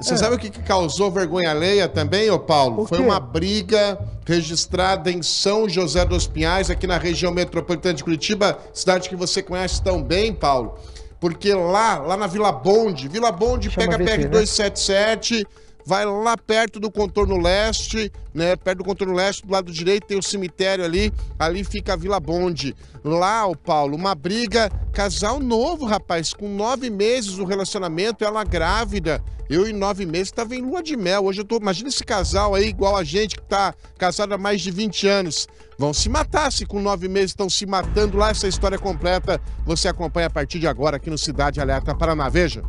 Você é. sabe o que causou vergonha alheia também, ô Paulo? Foi uma briga registrada em São José dos Pinhais, aqui na região metropolitana de Curitiba, cidade que você conhece tão bem, Paulo. Porque lá, lá na Vila Bonde, Vila Bonde Chama pega a PR277, né? vai lá perto do contorno leste, né? Perto do contorno leste, do lado direito tem o cemitério ali, ali fica a Vila Bonde. Lá, o Paulo, uma briga, casal novo, rapaz, com nove meses o relacionamento, ela grávida. Eu em nove meses estava em lua de mel. Hoje eu tô. Imagina esse casal aí, igual a gente, que tá casado há mais de 20 anos. Vão se matar se com nove meses estão se matando lá. Essa história completa você acompanha a partir de agora aqui no Cidade Alerta Paraná. Veja.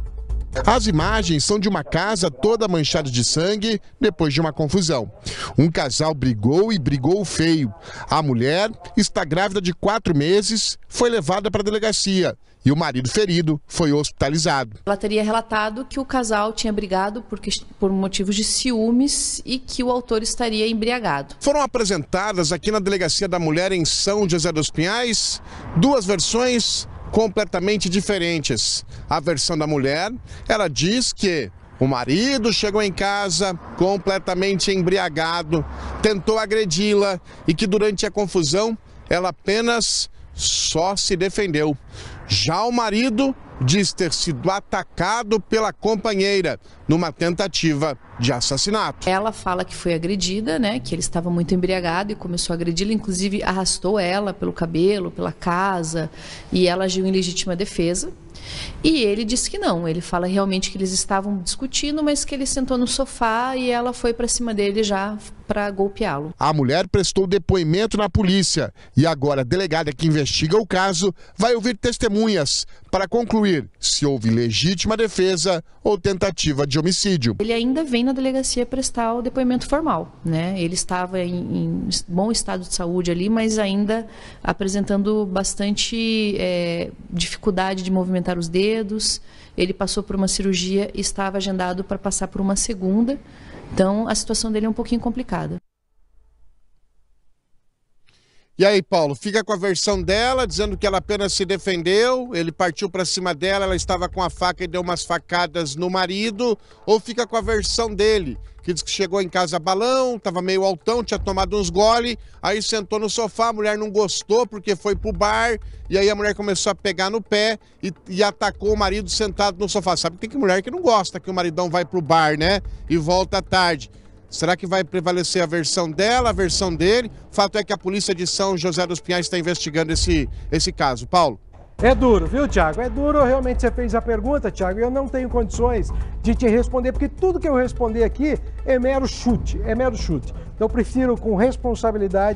As imagens são de uma casa toda manchada de sangue depois de uma confusão. Um casal brigou e brigou feio. A mulher está grávida de quatro meses, foi levada para a delegacia e o marido ferido foi hospitalizado. Ela teria relatado que o casal tinha brigado por, por motivos de ciúmes e que o autor estaria embriagado. Foram apresentadas aqui na delegacia da mulher em São José dos Pinhais duas versões completamente diferentes. A versão da mulher, ela diz que o marido chegou em casa completamente embriagado, tentou agredi-la e que durante a confusão ela apenas só se defendeu. Já o marido diz ter sido atacado pela companheira numa tentativa de assassinato. Ela fala que foi agredida, né, que ele estava muito embriagado e começou a agredi-la, inclusive arrastou ela pelo cabelo, pela casa, e ela agiu em legítima defesa. E ele diz que não, ele fala realmente que eles estavam discutindo, mas que ele sentou no sofá e ela foi para cima dele já para golpeá-lo. A mulher prestou depoimento na polícia e agora a delegada que investiga o caso vai ouvir testemunhas para concluir se houve legítima defesa ou tentativa de homicídio. Ele ainda vem na delegacia prestar o depoimento formal, né? Ele estava em, em bom estado de saúde ali, mas ainda apresentando bastante é, dificuldade de movimentar os dedos. Ele passou por uma cirurgia e estava agendado para passar por uma segunda. Então, a situação dele é um pouquinho complicada. E aí, Paulo, fica com a versão dela, dizendo que ela apenas se defendeu, ele partiu para cima dela, ela estava com a faca e deu umas facadas no marido, ou fica com a versão dele, que diz que chegou em casa balão, estava meio altão, tinha tomado uns gole, aí sentou no sofá, a mulher não gostou porque foi pro bar, e aí a mulher começou a pegar no pé e, e atacou o marido sentado no sofá. Sabe que tem que mulher que não gosta que o maridão vai pro bar, né? E volta tarde. Será que vai prevalecer a versão dela, a versão dele? Fato é que a polícia de São José dos Pinhais está investigando esse, esse caso. Paulo. É duro, viu, Tiago? É duro, realmente você fez a pergunta, Tiago, e eu não tenho condições de te responder, porque tudo que eu responder aqui é mero chute, é mero chute. Então eu prefiro com responsabilidade